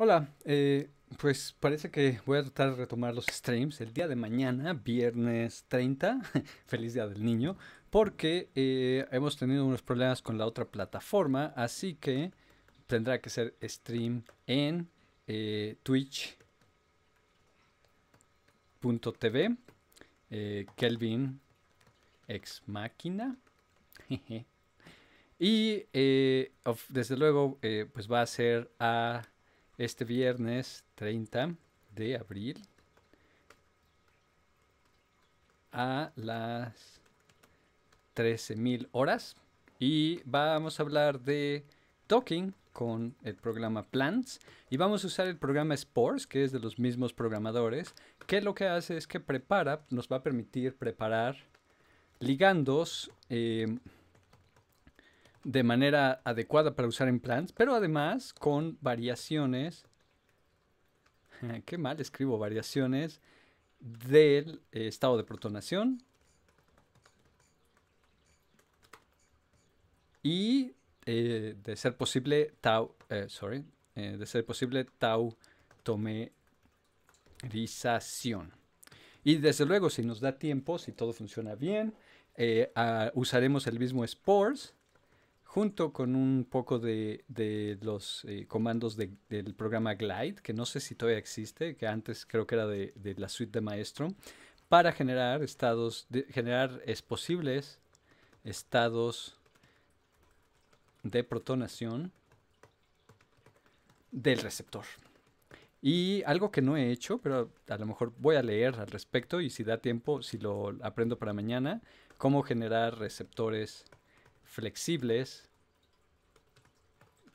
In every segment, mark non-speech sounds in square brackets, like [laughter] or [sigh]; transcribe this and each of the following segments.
Hola, eh, pues parece que voy a tratar de retomar los streams el día de mañana, viernes 30, [laughs] feliz día del niño, porque eh, hemos tenido unos problemas con la otra plataforma, así que tendrá que ser stream en eh, twitch.tv, Kelvin ex máquina. [laughs] y desde luego, pues va a ser a este viernes 30 de abril a las 13.000 horas y vamos a hablar de Talking con el programa Plants y vamos a usar el programa Sports, que es de los mismos programadores, que lo que hace es que prepara, nos va a permitir preparar ligandos eh, de manera adecuada para usar en plants, pero además con variaciones. [laughs] Qué mal escribo, variaciones del eh, estado de protonación. Y eh, de ser posible tau, eh, sorry, de ser posible tau tomerización. Y desde luego, si nos da tiempo, si todo funciona bien, ah, usaremos el mismo Spores junto con un poco de, los eh, comandos del programa Glide, que no sé si todavía existe, que antes creo que era de, la suite de Maestro, para generar estados, generar es posibles estados de protonación del receptor. Y algo que no he hecho, pero a lo mejor voy a leer al respecto y si da tiempo, si lo aprendo para mañana, cómo generar receptores flexibles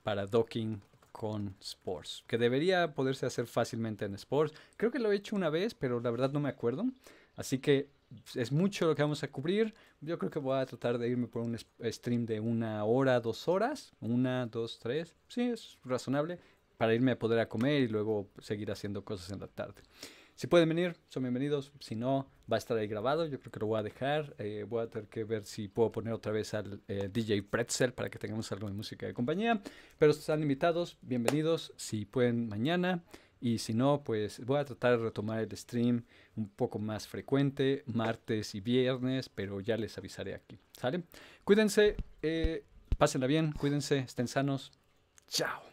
para docking con Sports, que debería poderse hacer fácilmente en Sports. Creo que lo he hecho una vez, pero la verdad no me acuerdo. Así que es mucho lo que vamos a cubrir. Yo creo que voy a tratar de irme por un stream de una hora, dos horas. Una, dos, tres. Sí, es razonable. Para irme a poder a comer y luego seguir haciendo cosas en la tarde. Si pueden venir, son bienvenidos. Si no, va a estar ahí grabado. Yo creo que lo voy a dejar. Eh, voy a tener que ver si puedo poner otra vez al eh, DJ Pretzel para que tengamos algo de música de compañía. Pero están invitados, bienvenidos. Si pueden, mañana. Y si no, pues voy a tratar de retomar el stream un poco más frecuente, martes y viernes, pero ya les avisaré aquí. ¿Sale? Cuídense, eh, pásenla bien, cuídense, estén sanos. Chao.